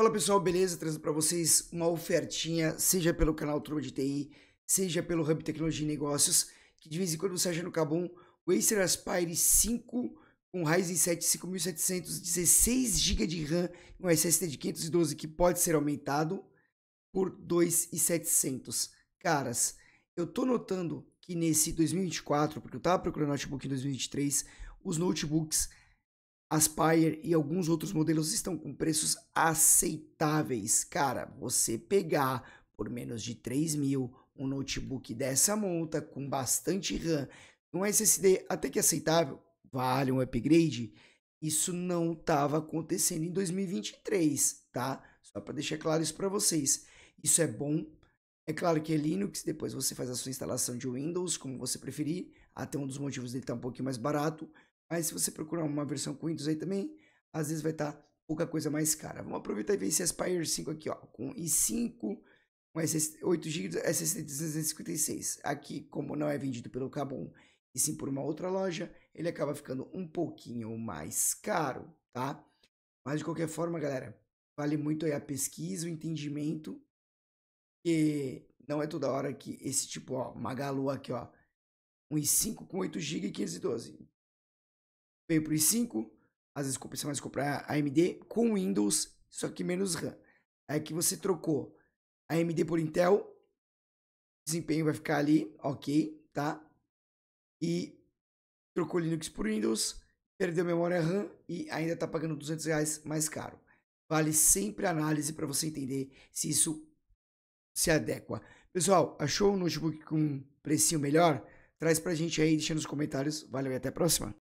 Fala pessoal, beleza? Trazendo para vocês uma ofertinha, seja pelo canal Turma de TI, seja pelo Hub Tecnologia e Negócios, que de vez em quando você acha no Cabum, o Acer Aspire 5 com Ryzen 7 5700, 16 GB de RAM e um SSD de 512 que pode ser aumentado por 2,700. Caras, eu tô notando que nesse 2024, porque eu tava procurando notebook em 2023, os notebooks Aspire e alguns outros modelos estão com preços aceitáveis. Cara, você pegar por menos de 3 mil um notebook dessa monta com bastante RAM, um SSD até que aceitável, vale um upgrade. Isso não estava acontecendo em 2023, tá? Só para deixar claro isso para vocês. Isso é bom. É claro que é Linux, depois você faz a sua instalação de Windows, como você preferir. Até um dos motivos dele estar tá um pouquinho mais barato mas se você procurar uma versão com Windows aí também, às vezes vai estar tá pouca coisa mais cara. Vamos aproveitar e ver esse Aspire 5 aqui, ó, com i5, com 8 GB SSD 256. Aqui, como não é vendido pelo Kabum e sim por uma outra loja, ele acaba ficando um pouquinho mais caro, tá? Mas de qualquer forma, galera, vale muito aí a pesquisa, o entendimento, que não é toda hora que esse tipo, ó, Magalu aqui, ó, um i5 com 8 GB e 512 veio para i 5, às vezes compensa mais comprar AMD com Windows, só que menos RAM. É que você trocou AMD por Intel, desempenho vai ficar ali, ok, tá? E trocou Linux por Windows, perdeu memória RAM e ainda está pagando 200 reais mais caro. Vale sempre análise para você entender se isso se adequa. Pessoal, achou um notebook com um precinho melhor? Traz pra gente aí, deixa nos comentários. Valeu e até a próxima.